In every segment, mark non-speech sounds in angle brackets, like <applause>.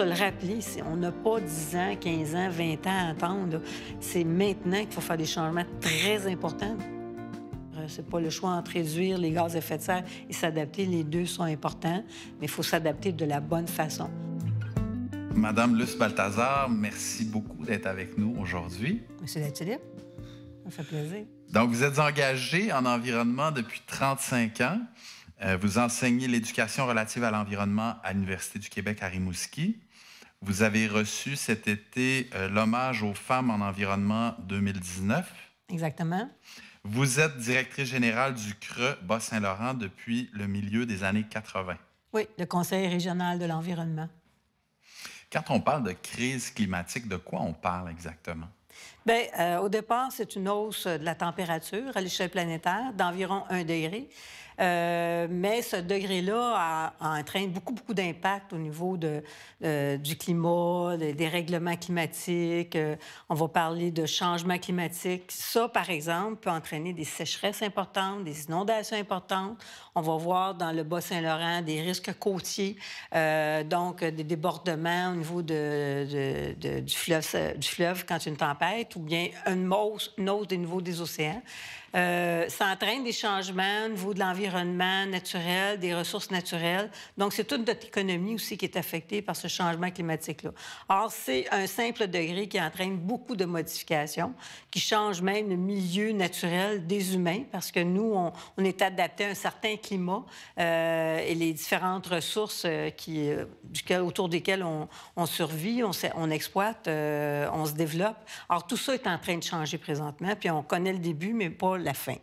se le rappeler. On n'a pas 10 ans, 15 ans, 20 ans à attendre. C'est maintenant qu'il faut faire des changements très importants. Euh, c'est pas le choix entre réduire les gaz à effet de serre et s'adapter. Les deux sont importants, mais il faut s'adapter de la bonne façon. Madame Luce Balthazar, merci beaucoup d'être avec nous aujourd'hui. Monsieur Latulippe, ça fait plaisir. Donc, vous êtes engagée en environnement depuis 35 ans. Euh, vous enseignez l'éducation relative à l'environnement à l'Université du Québec à Rimouski. Vous avez reçu cet été euh, l'hommage aux femmes en environnement 2019. Exactement. Vous êtes directrice générale du CRE Bas-Saint-Laurent depuis le milieu des années 80. Oui, le Conseil régional de l'environnement. Quand on parle de crise climatique, de quoi on parle exactement? Bien, euh, au départ, c'est une hausse de la température à l'échelle planétaire d'environ 1 degré. Euh, mais ce degré-là entraîne beaucoup, beaucoup d'impact au niveau de, euh, du climat, des, règlements climatiques. Euh, on va parler de changement climatique. Ça, par exemple, peut entraîner des sécheresses importantes, des inondations importantes. On va voir dans le Bas-Saint-Laurent des risques côtiers, donc des débordements au niveau de, du, fleuve, quand il y a une tempête ou bien une hausse, une hausse des niveaux des océans. Euh, ça entraîne des changements au niveau de l'environnement naturel, des ressources naturelles. Donc, c'est toute notre économie aussi qui est affectée par ce changement climatique-là. Or, c'est un simple degré qui entraîne beaucoup de modifications, qui change même le milieu naturel des humains, parce que nous, on, est adapté à un certain climat euh, et les différentes ressources euh, qui, autour desquelles on, survit, on, on exploite, on se développe. Alors, tout ça est en train de changer présentement, puis on connaît le début, mais pas la fin.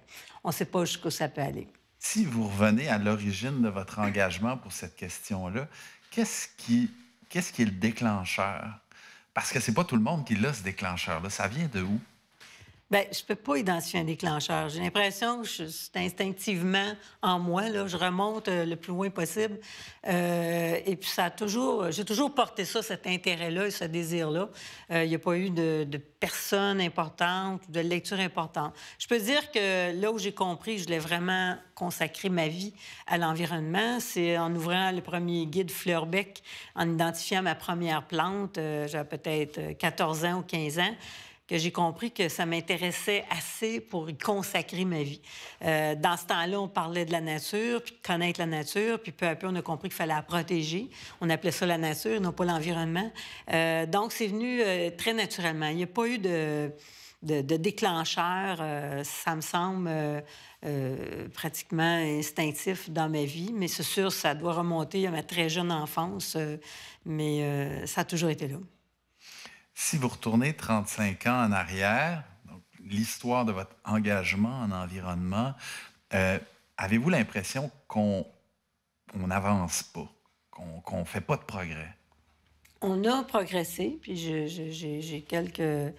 On ne sait pas jusqu'où ça peut aller. Si vous revenez à l'origine de votre engagement pour cette question-là, qu'est-ce qui, qu'est-ce qui est le déclencheur? Parce que c'est pas tout le monde qui a ce déclencheur-là. Ça vient de où? Bien, je peux pas identifier un déclencheur. J'ai l'impression que c'est instinctivement en moi. Là, je remonte euh, le plus loin possible. Euh, et puis, ça a toujours, j'ai toujours porté ça, cet intérêt-là et ce désir-là. Euh, il n'y a pas eu de, personne importante ou de lecture importante. Je peux dire que là où j'ai compris, je l'ai vraiment consacré ma vie à l'environnement, c'est en ouvrant le premier guide Fleurbec, en identifiant ma première plante. j'avais peut-être 14 ans ou 15 ans que j'ai compris que ça m'intéressait assez pour y consacrer ma vie. Euh, dans ce temps-là, on parlait de la nature, puis de connaître la nature, puis peu à peu, on a compris qu'il fallait la protéger. On appelait ça la nature, non pas l'environnement. Euh, donc, c'est venu euh, très naturellement. Il n'y a pas eu de, de déclencheur, ça me semble, pratiquement instinctif dans ma vie. Mais c'est sûr, ça doit remonter à ma très jeune enfance, mais ça a toujours été là. Si vous retournez 35 ans en arrière, l'histoire de votre engagement en environnement, euh, avez-vous l'impression qu'on n'avance pas, qu'on ne fait pas de progrès? On a progressé, puis j'ai quelques,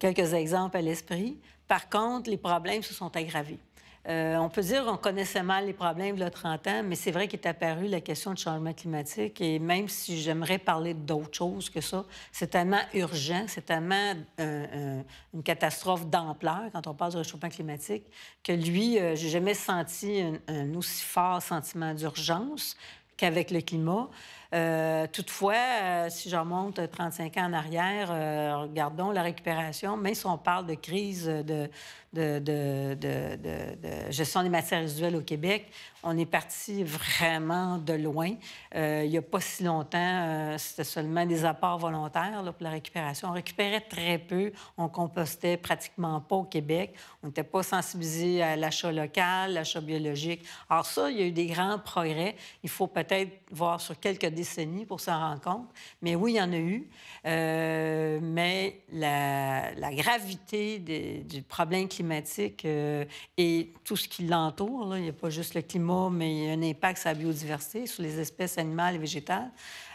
quelques exemples à l'esprit. Par contre, les problèmes se sont aggravés. Euh, on peut dire qu'on connaissait mal les problèmes de 30 ans, mais c'est vrai qu'est apparue la question du changement climatique. Et même si j'aimerais parler d'autre chose que ça, c'est tellement urgent, c'est tellement euh, euh, une catastrophe d'ampleur quand on parle du réchauffement climatique que lui, je j'ai jamais senti un aussi fort sentiment d'urgence qu'avec le climat. Euh, toutefois, euh, si je remonte 35 ans en arrière, euh, regardons la récupération, même si on parle de crise de, de, gestion des matières résiduelles au Québec, on est parti vraiment de loin. il n'y a pas si longtemps, c'était seulement des apports volontaires pour la récupération. On récupérait très peu, on compostait pratiquement pas au Québec. On n'était pas sensibilisé à l'achat local, l'achat biologique. Alors ça, il y a eu des grands progrès. Il faut peut-être voir sur quelques décennies pour s'en rendre compte. Mais oui, il y en a eu. Euh, mais la, gravité du problème climatique euh, et tout ce qui l'entoure, il n'y a pas juste le climat, mais il y a un impact sur la biodiversité, sur les espèces animales et végétales.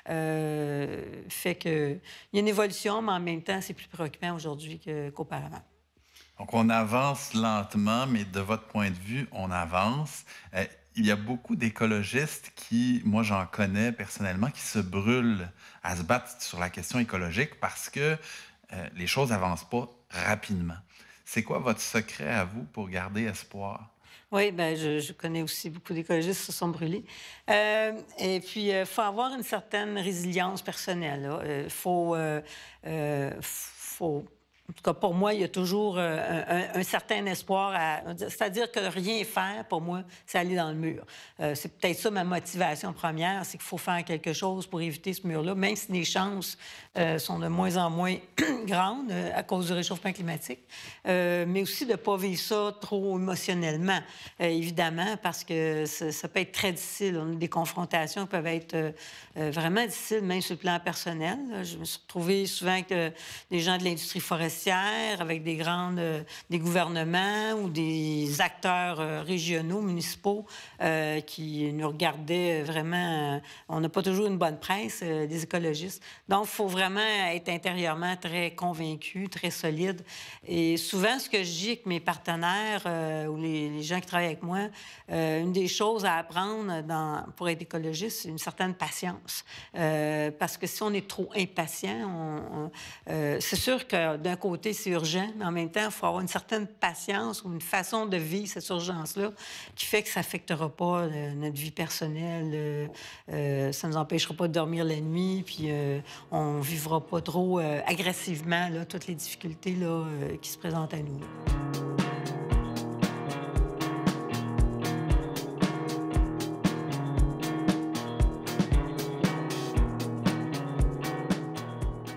Euh, fait qu'il y a une évolution, mais en même temps, c'est plus préoccupant aujourd'hui qu'auparavant. Donc, on avance lentement, mais de votre point de vue, on avance. Euh, il y a beaucoup d'écologistes qui, moi j'en connais personnellement, qui se brûlent à se battre sur la question écologique parce que euh, les choses avancent pas rapidement. C'est quoi votre secret à vous pour garder espoir? Oui, ben je, connais aussi beaucoup d'écologistes qui se sont brûlés. Euh, et puis, il faut avoir une certaine résilience personnelle. Il faut, faut en tout cas, pour moi, il y a toujours euh, un, certain espoir. À... C'est-à-dire que rien faire, pour moi, c'est aller dans le mur. Euh, c'est peut-être ça ma motivation première, c'est qu'il faut faire quelque chose pour éviter ce mur-là, même si les chances euh, sont de moins en moins <clears throat> grandes à cause du réchauffement climatique, mais aussi de ne pas vivre ça trop émotionnellement, évidemment, parce que ça, peut être très difficile. des confrontations peuvent être vraiment difficiles, même sur le plan personnel. Je me suis retrouvée souvent avec des gens de l'industrie forestière avec des grandes, euh, des gouvernements ou des acteurs euh, régionaux, municipaux euh, qui nous regardaient vraiment. on n'a pas toujours une bonne presse des écologistes. Donc, il faut vraiment être intérieurement très convaincu, très solide. Et souvent, ce que je dis avec mes partenaires ou les, gens qui travaillent avec moi, une des choses à apprendre dans, pour être écologiste, c'est une certaine patience. parce que si on est trop impatient, c'est sûr que d'un côté, c'est urgent, mais en même temps, il faut avoir une certaine patience ou une façon de vivre cette urgence-là qui fait que ça affectera pas euh, notre vie personnelle. Euh, euh, ça ne nous empêchera pas de dormir la nuit, puis on ne vivra pas trop agressivement toutes les difficultés là, qui se présentent à nous.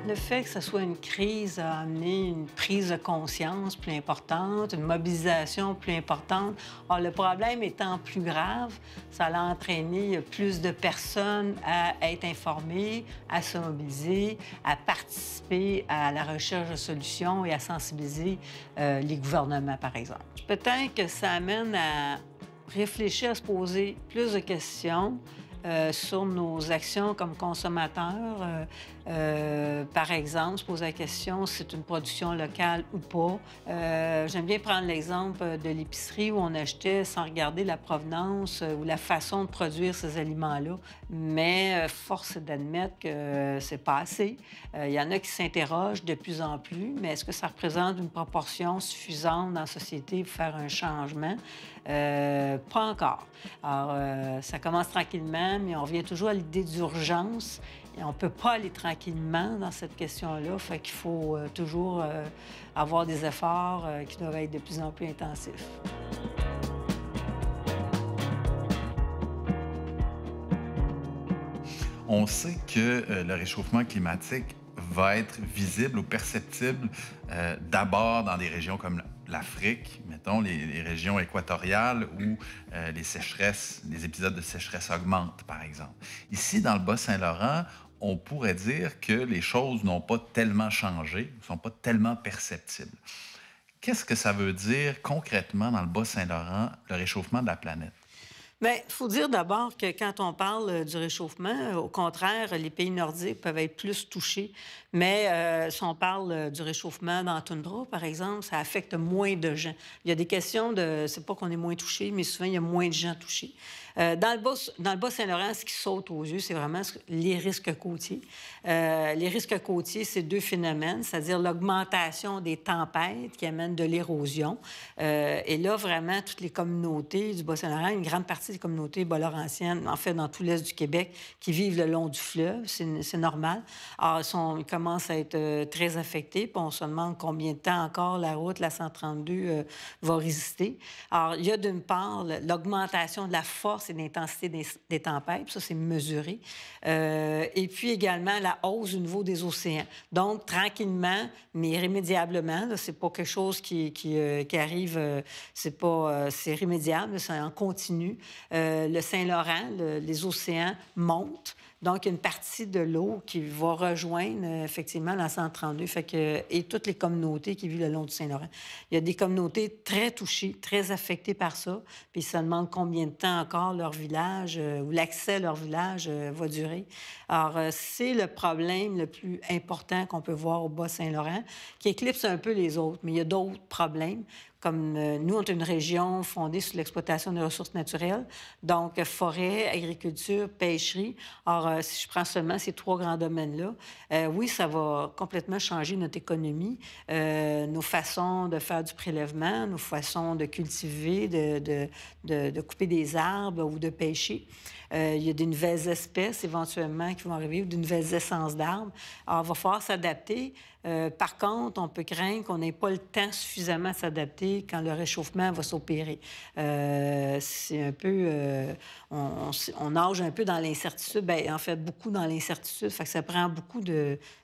Le fait que ce soit une crise a amené une prise de conscience plus importante, une mobilisation plus importante. Or, ah, le problème étant plus grave, ça a entraîné plus de personnes à être informées, à se mobiliser, à participer à la recherche de solutions et à sensibiliser euh, les gouvernements, par exemple. Peut-être que ça amène à réfléchir, à se poser plus de questions, euh, sur nos actions comme consommateurs. Euh, euh, par exemple, se poser la question c'est une production locale ou pas. J'aime bien prendre l'exemple de l'épicerie où on achetait sans regarder la provenance ou la façon de produire ces aliments-là. Mais force est d'admettre que c'est pas assez. Il y en a qui s'interrogent de plus en plus, mais est-ce que ça représente une proportion suffisante dans la société pour faire un changement? Euh, pas encore. Alors, euh, ça commence tranquillement, mais on revient toujours à l'idée d'urgence. Et on ne peut pas aller tranquillement dans cette question-là. Fait qu'il faut euh, toujours avoir des efforts qui doivent être de plus en plus intensifs. On sait que le réchauffement climatique va être visible ou perceptible d'abord dans des régions comme l'Afrique, mettons, les, régions équatoriales où euh, les sécheresses, les épisodes de sécheresse augmentent, par exemple. Ici, dans le Bas-Saint-Laurent, on pourrait dire que les choses n'ont pas tellement changé, ne sont pas tellement perceptibles. Qu'est-ce que ça veut dire concrètement dans le Bas-Saint-Laurent, le réchauffement de la planète? il ben, faut dire d'abord que quand on parle euh, du réchauffement, euh, au contraire, les pays nordiques peuvent être plus touchés. Mais euh, si on parle du réchauffement dans la toundra, par exemple, ça affecte moins de gens. Il y a des questions de... C'est pas qu'on est moins touché, mais souvent, il y a moins de gens touchés. dans le bas, dans le Saint-Laurent, ce qui saute aux yeux, c'est vraiment les risques côtiers. les risques côtiers, c'est deux phénomènes, c'est-à-dire l'augmentation des tempêtes qui amènent de l'érosion. et là, vraiment, toutes les communautés du Bas-Saint-Laurent, une grande partie des communautés anciennes, en fait, dans tout l'est du Québec, qui vivent le long du fleuve. C'est normal. Alors, ils, commencent à être euh, très affectés. Puis on se demande combien de temps encore la route, la 132, euh, va résister. Alors, il y a d'une part l'augmentation de la force et de l'intensité des, des, tempêtes. Ça, c'est mesuré. Euh, et puis également la hausse du niveau des océans. Donc, tranquillement, mais irrémédiablement, c'est pas quelque chose qui, qui arrive, c'est pas, c'est irrémédiable, c'est en continu. Euh, le Saint-Laurent, les océans montent. Donc, une partie de l'eau qui va rejoindre euh, effectivement la 132 fait que, et toutes les communautés qui vivent le long du Saint-Laurent. Il y a des communautés très touchées, très affectées par ça. Puis ça demande combien de temps encore leur village euh, ou l'accès à leur village va durer. Alors, c'est le problème le plus important qu'on peut voir au Bas-Saint-Laurent qui éclipse un peu les autres. Mais il y a d'autres problèmes comme euh, nous, on est une région fondée sur l'exploitation des ressources naturelles, donc euh, forêt, agriculture, pêcherie. Or, euh, si je prends seulement ces trois grands domaines-là, oui, ça va complètement changer notre économie, nos façons de faire du prélèvement, nos façons de cultiver, de, de, de, couper des arbres ou de pêcher. il y a des nouvelles espèces éventuellement qui vont arriver ou de nouvelles essences d'arbres. Alors, il va falloir s'adapter. Euh, par contre, on peut craindre qu'on n'ait pas le temps suffisamment à s'adapter quand le réchauffement va s'opérer. Euh, c'est un peu... Euh, on, nage un peu dans l'incertitude, ben, en fait, beaucoup dans l'incertitude. Fait que ça prend beaucoup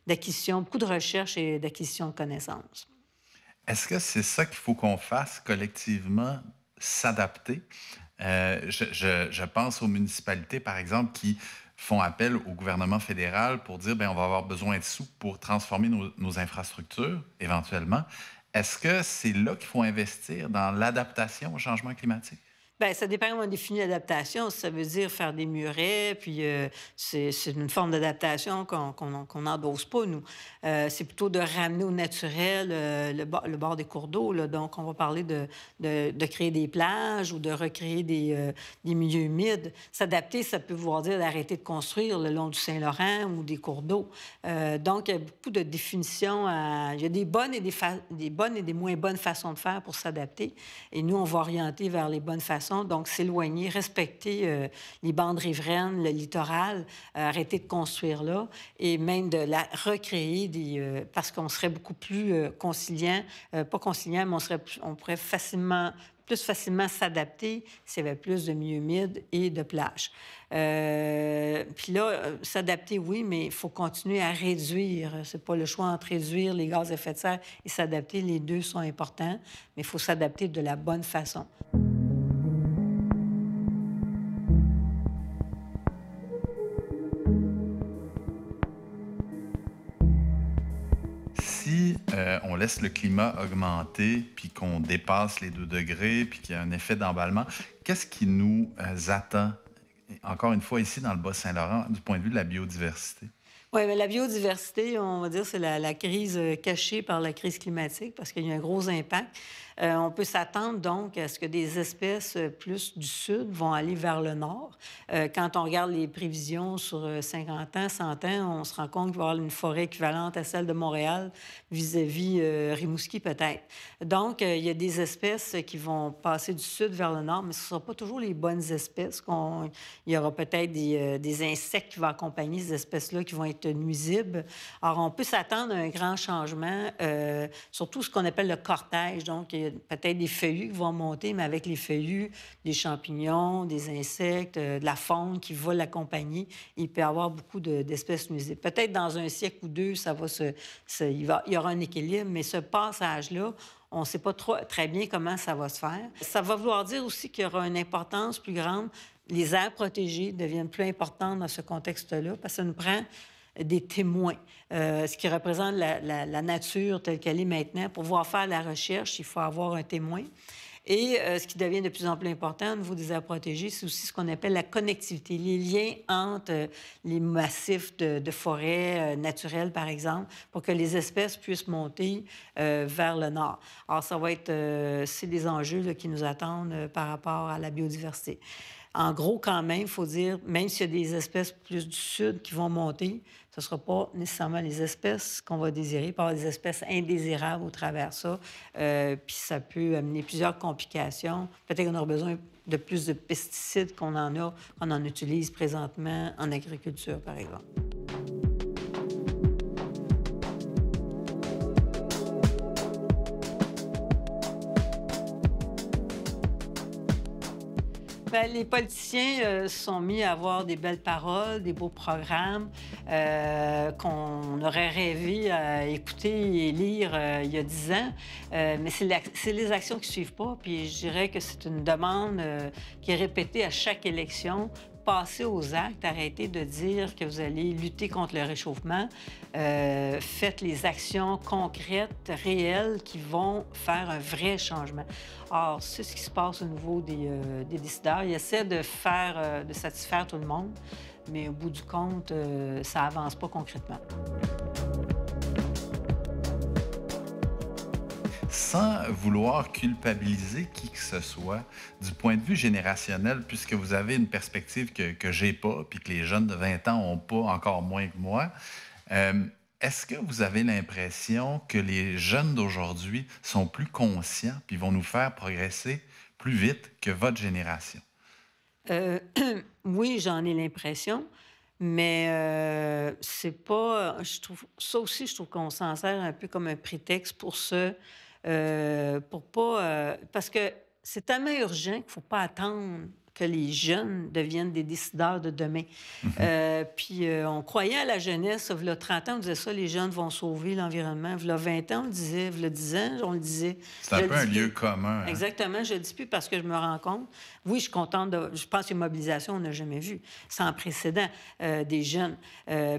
d'acquisition, beaucoup de recherche et d'acquisition de connaissances. Est-ce que c'est ça qu'il faut qu'on fasse collectivement, s'adapter? je pense aux municipalités, par exemple, qui font appel au gouvernement fédéral pour dire ben on va avoir besoin de sous pour transformer nos, nos infrastructures éventuellement. Est-ce que c'est là qu'il faut investir dans l'adaptation au changement climatique? Bien, ça dépend comment on définit l'adaptation. Ça veut dire faire des murets, puis euh, c'est une forme d'adaptation qu'on qu n'endosse pas, nous. Euh, c'est plutôt de ramener au naturel euh, le, bord, le, bord, des cours d'eau. Donc, on va parler de, de, créer des plages ou de recréer des, des milieux humides. S'adapter, ça peut vouloir dire d'arrêter de construire le long du Saint-Laurent ou des cours d'eau. donc, il y a beaucoup de définitions. Il y a des bonnes, et des, des bonnes et des moins bonnes façons de faire pour s'adapter. Et nous, on va orienter vers les bonnes façons donc s'éloigner, respecter euh, les bandes riveraines, le littoral, euh, arrêter de construire là et même de la recréer des, euh, parce qu'on serait beaucoup plus conciliant, pas conciliant, mais on, serait, on pourrait facilement plus facilement s'adapter s'il y avait plus de milieux humides et de plages. puis là, s'adapter, oui, mais il faut continuer à réduire. C'est pas le choix entre réduire les gaz à effet de serre et s'adapter. Les deux sont importants, mais il faut s'adapter de la bonne façon. laisse le climat augmenter, puis qu'on dépasse les 2 degrés, puis qu'il y a un effet d'emballement, qu'est-ce qui nous euh, attend, encore une fois, ici dans le Bas-Saint-Laurent, du point de vue de la biodiversité? Oui, mais la biodiversité, on va dire, c'est la, crise euh, cachée par la crise climatique parce qu'il y a un gros impact. Euh, on peut s'attendre donc à ce que des espèces euh, plus du sud vont aller vers le nord. quand on regarde les prévisions sur 50 ans, 100 ans, on se rend compte qu'il va y avoir une forêt équivalente à celle de Montréal vis-à-vis Rimouski peut-être. Donc, il y a des espèces qui vont passer du sud vers le nord, mais ce ne pas toujours les bonnes espèces. Il y aura peut-être des, des insectes qui vont accompagner ces espèces-là qui vont être nuisibles. Alors, on peut s'attendre à un grand changement euh, surtout ce qu'on appelle le cortège. Donc, il y a peut-être des feuillus qui vont monter, mais avec les feuillus, des champignons, des insectes, euh, de la faune qui va l'accompagner. Il peut y avoir beaucoup d'espèces nuisibles. Peut-être dans un siècle ou deux, ça va se, il, va, il y aura un équilibre, mais ce passage-là, on ne sait pas trop, très bien comment ça va se faire. Ça va vouloir dire aussi qu'il y aura une importance plus grande. Les aires protégées deviennent plus importantes dans ce contexte-là parce que ça nous prend des témoins, euh, ce qui représente la, nature telle qu'elle est maintenant. Pour pouvoir faire la recherche, il faut avoir un témoin. Et euh, ce qui devient de plus en plus important au niveau des aires protégées, c'est aussi ce qu'on appelle la connectivité, les liens entre euh, les massifs de, forêts naturelles, par exemple, pour que les espèces puissent monter vers le nord. Alors, ça va être, c'est des enjeux qui nous attendent par rapport à la biodiversité. En gros, quand même, il faut dire, même s'il y a des espèces plus du sud qui vont monter, ce ne sera pas nécessairement les espèces qu'on va désirer, par des espèces indésirables au travers ça. Euh, puis ça peut amener plusieurs complications. Peut-être qu'on aura besoin de plus de pesticides qu'on en a, qu'on en utilise présentement en agriculture, par exemple. Ben, les politiciens euh, sont mis à avoir des belles paroles, des beaux programmes euh, qu'on aurait rêvé à écouter et lire euh, il y a dix ans, mais c'est les actions qui suivent pas. Puis je dirais que c'est une demande qui est répétée à chaque élection passer aux actes, arrêtez de dire que vous allez lutter contre le réchauffement. Euh, faites les actions concrètes, réelles, qui vont faire un vrai changement. Or, c'est ce qui se passe au niveau des, euh, décideurs. Ils essaient de faire, euh, de satisfaire tout le monde, mais au bout du compte, ça avance pas concrètement. sans vouloir culpabiliser qui que ce soit du point de vue générationnel, puisque vous avez une perspective que, que j'ai pas, puis que les jeunes de 20 ans ont pas, encore moins que moi. Euh, est-ce que vous avez l'impression que les jeunes d'aujourd'hui sont plus conscients puis vont nous faire progresser plus vite que votre génération? Euh, <clears throat> oui, j'en ai l'impression, mais euh, c'est pas. Je trouve, ça aussi, je trouve qu'on s'en sert un peu comme un prétexte pour se euh, pour pas. Euh, parce que c'est tellement urgent qu'il ne faut pas attendre que les jeunes deviennent des décideurs de demain. Mhm. Euh, puis on croyait à la jeunesse, le 30 ans, on disait ça, les jeunes vont sauver l'environnement. le 20 ans, on le disait, v'là 10 ans, on le disait. C'est un peu un lieu commun. Hein. Exactement, je ne dis plus parce que je me rends compte. Oui, je suis contente Je pense qu'une mobilisation, on n'a jamais vu, sans précédent, des jeunes.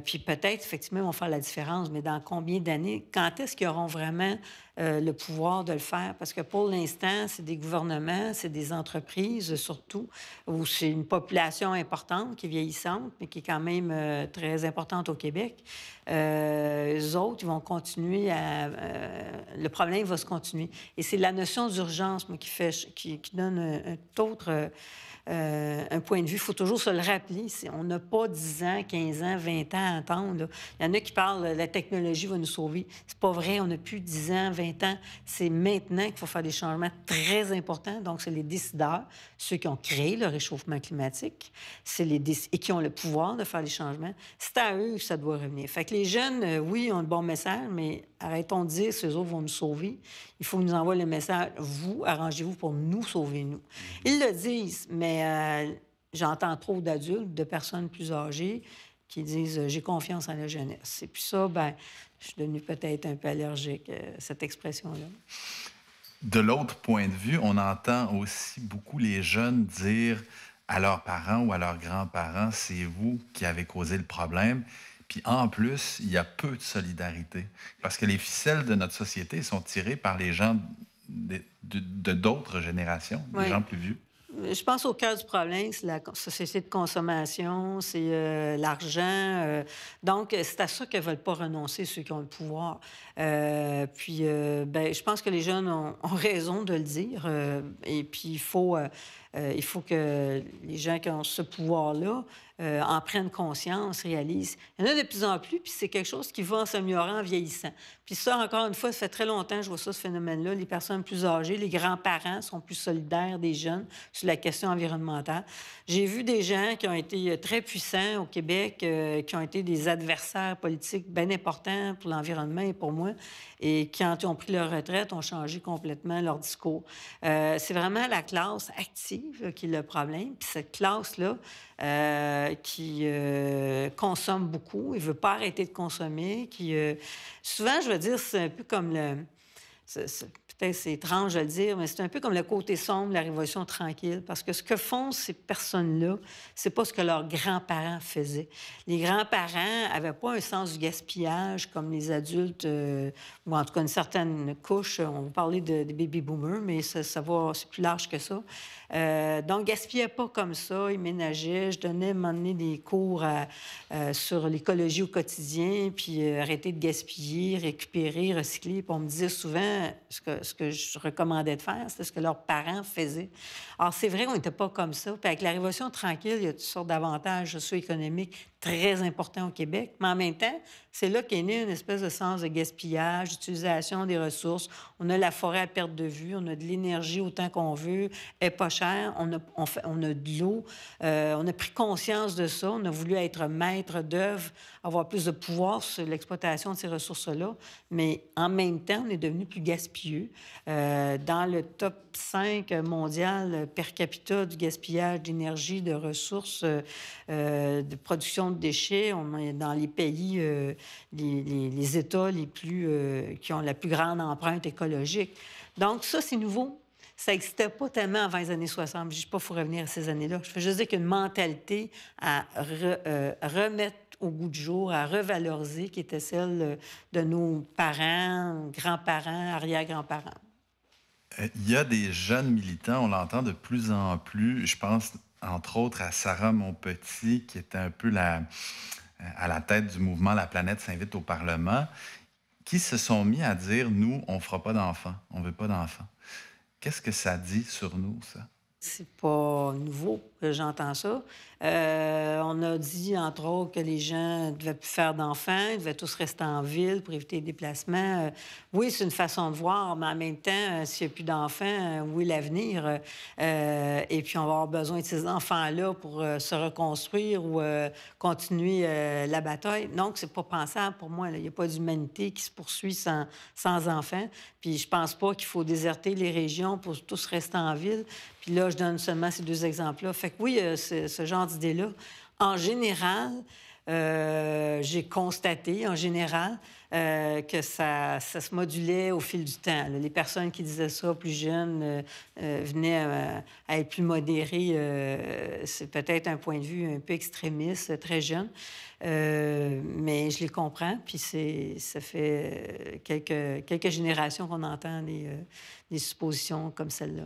puis peut-être, effectivement, ils vont faire la différence, mais dans combien d'années? Quand est-ce qu'ils auront vraiment euh, le pouvoir de le faire. Parce que pour l'instant, c'est des gouvernements, c'est des entreprises surtout, où c'est une population importante qui est vieillissante, mais qui est quand même euh, très importante au Québec. Euh, eux autres, ils vont continuer à... Euh, le problème va se continuer. Et c'est la notion d'urgence, moi, qui, fait, qui, donne un, autre... un point de vue. Il faut toujours se le rappeler. On n'a pas 10 ans, 15 ans, 20 ans à attendre. Il y en a qui parlent la technologie va nous sauver. C'est pas vrai. On n'a plus 10 ans, 20 c'est maintenant qu'il faut faire des changements très importants. Donc, c'est les décideurs, ceux qui ont créé le réchauffement climatique, c'est les et qui ont le pouvoir de faire les changements. C'est à eux que ça doit revenir. Fait que les jeunes, euh, oui, ont le bon message, mais arrêtons de dire, ces autres vont nous sauver. Il faut nous envoyer le message, vous, arrangez-vous pour nous sauver, nous. Ils le disent, mais euh, j'entends trop d'adultes, de personnes plus âgées qui disent euh, j'ai confiance en la jeunesse. Et puis ça, ben je suis devenue peut-être un peu allergique à cette expression-là. De l'autre point de vue, on entend aussi beaucoup les jeunes dire à leurs parents ou à leurs grands-parents, c'est vous qui avez causé le problème. Puis en plus, il y a peu de solidarité. Parce que les ficelles de notre société sont tirées par les gens de d'autres générations, les gens plus vieux. Je pense au cœur du problème, c'est la société de consommation, c'est euh, l'argent. Euh. donc, c'est à ça qu'elles veulent pas renoncer, ceux qui ont le pouvoir. Euh, puis, ben, je pense que les jeunes ont, ont raison de le dire. et puis, il faut, il faut que les gens qui ont ce pouvoir-là euh, en prennent conscience, réalisent. Il y en a de plus en plus, puis c'est quelque chose qui va en s'améliorant en vieillissant. Puis ça, encore une fois, ça fait très longtemps que je vois ça, ce phénomène-là. Les personnes plus âgées, les grands-parents sont plus solidaires des jeunes sur la question environnementale. J'ai vu des gens qui ont été euh, très puissants au Québec, euh, qui ont été des adversaires politiques bien importants pour l'environnement et pour moi, et qui, quand ils ont pris leur retraite, ont changé complètement leur discours. c'est vraiment la classe active qui est le problème. Puis cette classe-là, qui euh, consomme beaucoup, il veut pas arrêter de consommer, qui euh, souvent je veux dire c'est un peu comme le c'est étrange à le dire, mais c'est un peu comme le côté sombre de la Révolution tranquille, parce que ce que font ces personnes-là, c'est pas ce que leurs grands-parents faisaient. Les grands-parents avaient pas un sens du gaspillage comme les adultes, euh, ou en tout cas une certaine couche. Euh, on parlait des baby-boomers, mais ça, va, c'est plus large que ça. Euh, donc, gaspillaient pas comme ça, ils ménageaient. Je donnais, m'emmener des cours sur l'écologie au quotidien, puis arrêter de gaspiller, récupérer, recycler. Puis on me disait souvent ce que ce que je recommandais de faire, c'est ce que leurs parents faisaient. Alors, c'est vrai qu'on n'était pas comme ça. Puis avec la Révolution tranquille, il y a toutes sortes d'avantages socio-économiques très important au Québec, mais en même temps, c'est là qu'est né une espèce de sens de gaspillage, d'utilisation des ressources. On a la forêt à perte de vue, on a de l'énergie autant qu'on veut, elle est pas chère, on a, on, on a de l'eau, euh, on a pris conscience de ça, on a voulu être maître d'œuvre, avoir plus de pouvoir sur l'exploitation de ces ressources-là, mais en même temps, on est devenu plus gaspilleux. Euh, dans le top 5 mondial per capita du gaspillage d'énergie, de ressources, euh, de production de déchets. On est dans les pays, euh, les, États les plus, euh, qui ont la plus grande empreinte écologique. Donc, ça, c'est nouveau. Ça n'existait pas tellement avant les années 60. Je ne dis pas qu'il faut revenir à ces années-là. Je veux juste dire qu'une mentalité à euh, remettre au goût du jour, à revaloriser, qui était celle de nos parents, grands-parents, arrière-grands-parents. Il y a des jeunes militants, on l'entend de plus en plus. Je pense entre autres à Sarah Monpetit, qui était un peu euh, à la tête du mouvement La planète s'invite au Parlement, qui se sont mis à dire, nous, on ne fera pas d'enfants, on ne veut pas d'enfants. Qu'est-ce que ça dit sur nous, ça? C'est pas nouveau que j'entends ça. Euh, on a dit, entre autres, que les gens ne devaient plus faire d'enfants, ils devaient tous rester en ville pour éviter les déplacements. Euh, oui, c'est une façon de voir, mais en même temps, euh, s'il n'y a plus d'enfants, où est l'avenir? et puis, on va avoir besoin de ces enfants-là pour se reconstruire ou continuer la bataille. Donc, c'est pas pensable pour moi. Il n'y a pas d'humanité qui se poursuit sans, sans enfants. Puis, je pense pas qu'il faut déserter les régions pour tous rester en ville. Puis là, je donne seulement ces deux exemples-là. Fait que oui, euh, ce genre d'idée-là. En général, euh, j'ai constaté, en général, euh, que ça, ça, se modulait au fil du temps. Les personnes qui disaient ça plus jeunes euh, euh, venaient à, être plus modérées. c'est peut-être un point de vue un peu extrémiste, très jeune, mais je les comprends. Puis c'est, ça fait quelques, quelques générations qu'on entend des, des suppositions comme celle-là.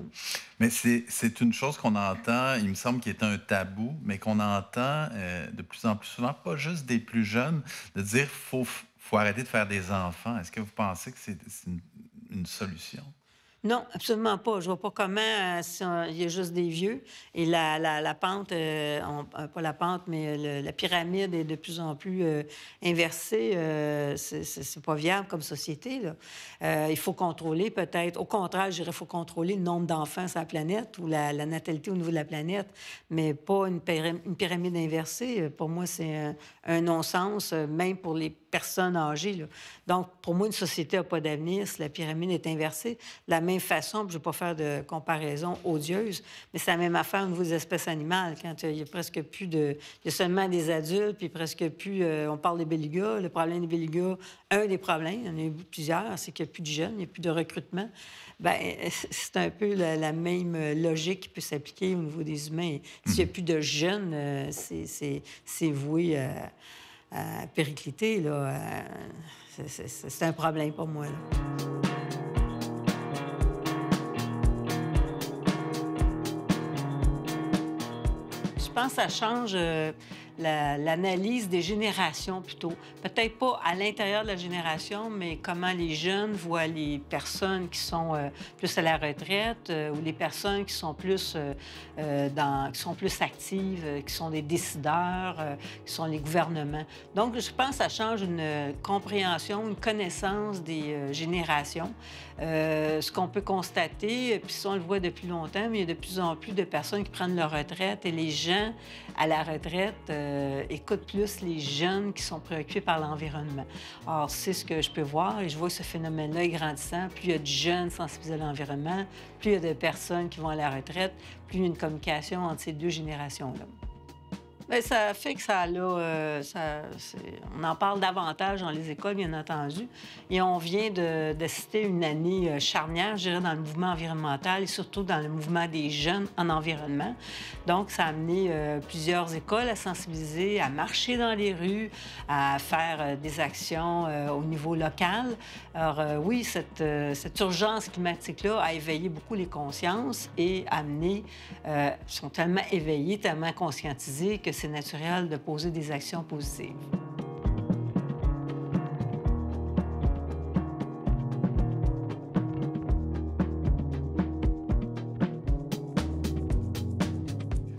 Mais c'est, une chose qu'on entend, il me semble, qu'il est un tabou, mais qu'on entend de plus en plus souvent, pas juste des plus jeunes, de dire faut arrêter de faire des enfants. Est-ce que vous pensez que c'est une, solution? Non, absolument pas. Je vois pas comment euh, il y a juste des vieux et la, la, pente, euh, euh, pas la pente, mais la pyramide est de plus en plus inversée. c'est pas viable comme société. il faut contrôler peut-être. Au contraire, je dirais, il faut contrôler le nombre d'enfants sur la planète ou la, natalité au niveau de la planète, mais pas une, pyramide inversée. Pour moi, c'est un non-sens, même pour les personnes âgées. Là. Donc, pour moi, une société n'a pas d'avenir si la pyramide est inversée. De la même façon, je ne vais pas faire de comparaison odieuse, mais c'est la même affaire au niveau des espèces animales. Quand euh, il a presque plus de... Il y a seulement des adultes, puis presque plus... Euh, on parle des belugas, Le problème des belugas, un des problèmes, il y en a eu plusieurs, c'est qu'il n'y a plus de jeunes, il n'y a plus de recrutement. Bien, <laughs> c'est un peu la, même logique qui peut s'appliquer au niveau des humains. S'il n'y a mmh. plus de jeunes, euh, c'est voué... à à euh, péricliter, là, euh, c'est un problème pour moi. Je pense que ça change. Euh, l'analyse des générations plutôt. Peut-être pas à l'intérieur de la génération, mais comment les jeunes voient les personnes qui sont euh, plus à la retraite euh, ou les personnes qui sont plus, euh, dans, qui sont plus actives, qui sont des décideurs, qui sont les gouvernements. Donc, je pense que ça change une compréhension, une connaissance des générations. ce qu'on peut constater, puis on le voit depuis longtemps, mais il y a de plus en plus de personnes qui prennent leur retraite et les gens à la retraite euh, Écoute plus les jeunes qui sont préoccupés par l'environnement. Or, c'est ce que je peux voir et je vois ce phénomène-là grandissant. Plus il y a de jeunes sensibilisés à l'environnement, plus il y a de personnes qui vont à la retraite, plus il y a une communication entre ces deux générations-là. Bien, ça fait que ça là euh, on en parle davantage dans les écoles, bien entendu. Et on vient de citer une année euh, charnière, je dirais, dans le mouvement environnemental et surtout dans le mouvement des jeunes en environnement. Donc, ça a amené euh, plusieurs écoles à sensibiliser, à marcher dans les rues, à faire des actions au niveau local. Alors, oui, cette, cette urgence climatique-là a éveillé beaucoup les consciences et amené, sont tellement éveillés, tellement conscientisés que c'est naturel de poser des actions positives.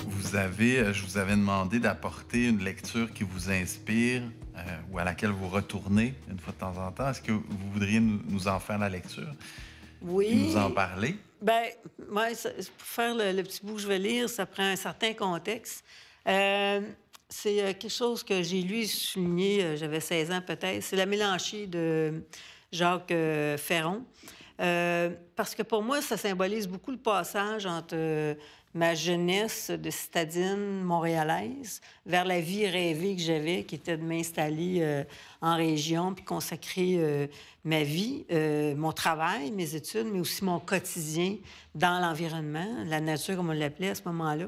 Vous avez, euh, je vous avais demandé d'apporter une lecture qui vous inspire euh, ou à laquelle vous retournez une fois de temps en temps. Est-ce que vous voudriez nous en faire la lecture? Oui. nous en parler? Bien, moi, pour faire le, petit bout je vais lire, ça prend un certain contexte. Euh, c'est euh, quelque chose que j'ai lu souligné, euh, j'avais 16 ans peut-être, c'est la Mélanchie de Jacques Ferron. parce que pour moi, ça symbolise beaucoup le passage entre ma jeunesse de citadine montréalaise vers la vie rêvée que j'avais, qui était de m'installer euh, en région, puis consacrer euh, ma vie, euh, mon travail, mes études, mais aussi mon quotidien dans l'environnement, la nature, comme on l'appelait à ce moment-là.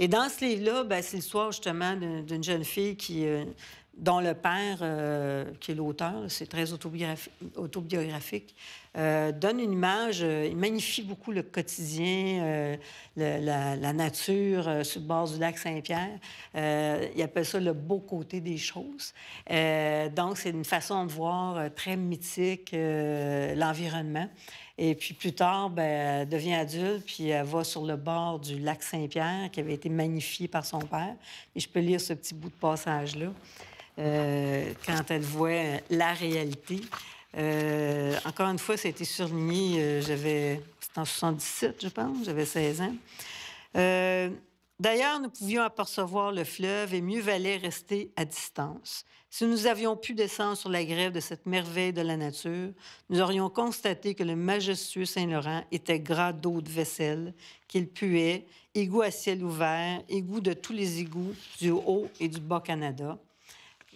Et dans ce livre-là, ben, c'est l'histoire justement d'une jeune fille qui dont le père, qui est l'auteur, c'est très autobiographique, euh, donne une image, euh, il magnifie beaucoup le quotidien, euh, la, nature sur le bord du lac Saint-Pierre. il appelle ça le beau côté des choses. donc, c'est une façon de voir très mythique l'environnement. Et puis plus tard, ben elle devient adulte, puis elle va sur le bord du lac Saint-Pierre qui avait été magnifié par son père. Et je peux lire ce petit bout de passage-là. quand elle voit la réalité. Euh, encore une fois, ça a été euh, j'avais, c'était en 77, je pense, j'avais 16 ans. Euh, d'ailleurs, nous pouvions apercevoir le fleuve et mieux valait rester à distance. Si nous avions pu descendre sur la grève de cette merveille de la nature, nous aurions constaté que le majestueux Saint-Laurent était gras d'eau de vaisselle, qu'il puait, égout à ciel ouvert, égout de tous les égouts du Haut et du Bas-Canada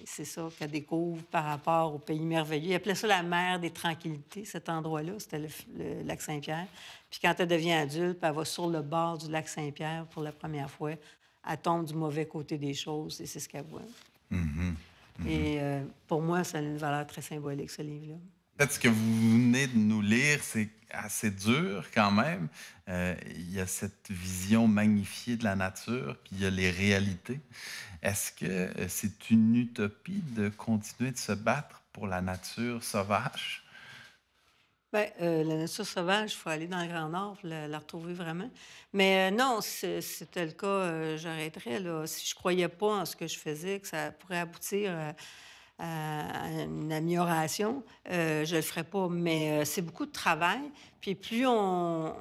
c'est ça qu'elle découvre par rapport au pays merveilleux. Elle appelait ça la mer des tranquillités, cet endroit-là, c'était le, lac Saint-Pierre. Puis quand elle devient adulte, puis elle va sur le bord du lac Saint-Pierre pour la première fois, elle tombe du mauvais côté des choses et c'est ce qu'elle voit. Mm-hmm. Mm-hmm. Et euh, pour moi, ça a une valeur très symbolique, ce livre-là ce que vous venez de nous lire, c'est assez dur quand même. Euh, il y a cette vision magnifiée de la nature, puis il y a les réalités. Est-ce que euh, c'est une utopie de continuer de se battre pour la nature sauvage? Bien, euh, la nature sauvage, il faut aller dans le Grand Nord pour la, retrouver vraiment. Mais non, si c'était le cas, j'arrêterais. Là. Si je croyais pas en ce que je faisais, que ça pourrait aboutir à à, euh, une amélioration, euh, je le ferai pas. Mais euh, c'est beaucoup de travail. Puis plus on,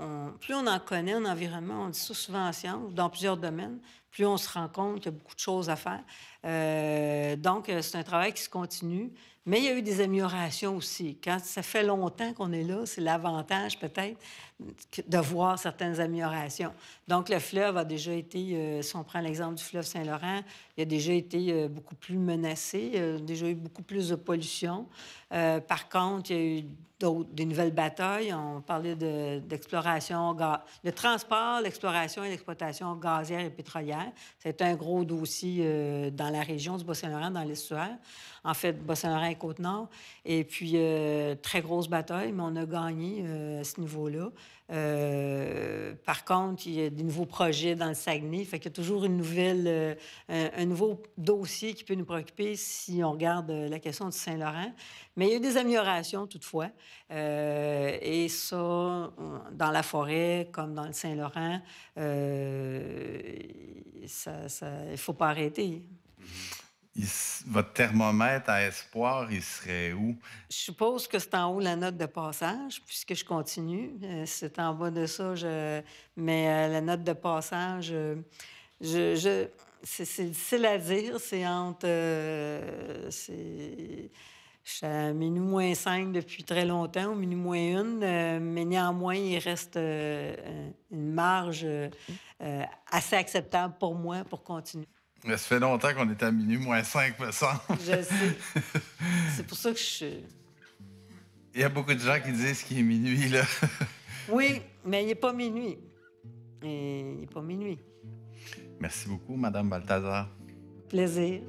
plus on en connaît un environnement, on dit ça souvent en sciences, dans plusieurs domaines, plus on se rend compte qu'il y a beaucoup de choses à faire. Euh, donc, c'est un travail qui se continue. Mais il y a eu des améliorations aussi. Quand ça fait longtemps qu'on est là, c'est l'avantage peut-être de voir certaines améliorations. Donc le fleuve a déjà été, euh, si on prend l'exemple du fleuve Saint-Laurent, il a déjà été euh, beaucoup plus menacé, il a déjà eu beaucoup plus de pollution. Euh, par contre, il y a eu des nouvelles batailles. On parlait d'exploration, de, le transport, l'exploration et l'exploitation gazière et pétrolière. C'est un gros dossier euh, dans la région du Bas-Saint-Laurent, dans l'estuaire. En fait, Bas-Saint-Laurent et Côte-Nord. Et puis, euh, très grosse bataille, mais on a gagné euh, à ce niveau-là. par contre, il y a des nouveaux projets dans le Saguenay. Fait qu'il y a toujours une nouvelle, un, un, nouveau dossier qui peut nous préoccuper si on regarde la question du Saint-Laurent. Mais il y a des améliorations, toutefois. Euh, et ça, euh, dans la forêt, comme dans le Saint-Laurent, il euh, ça, ça, ne faut pas arrêter. votre thermomètre à espoir, il serait où? Je suppose que c'est en haut la note de passage, puisque je continue. C'est en bas de ça, je... mais la note de passage, je... je... c'est difficile à dire. C'est entre. Je suis à minuit moins 5 depuis très longtemps, ou minuit moins une, euh, mais néanmoins, il reste euh, une marge euh, assez acceptable pour moi pour continuer. ça fait longtemps qu'on est à minuit moins 5, me Je sais. <laughs> C'est pour ça que je suis. Il y a beaucoup de gens qui disent qu'il est minuit, là. <laughs> oui, mais il n'est pas minuit. il n'est pas minuit. Merci beaucoup, Madame Balthazar. Plaisir.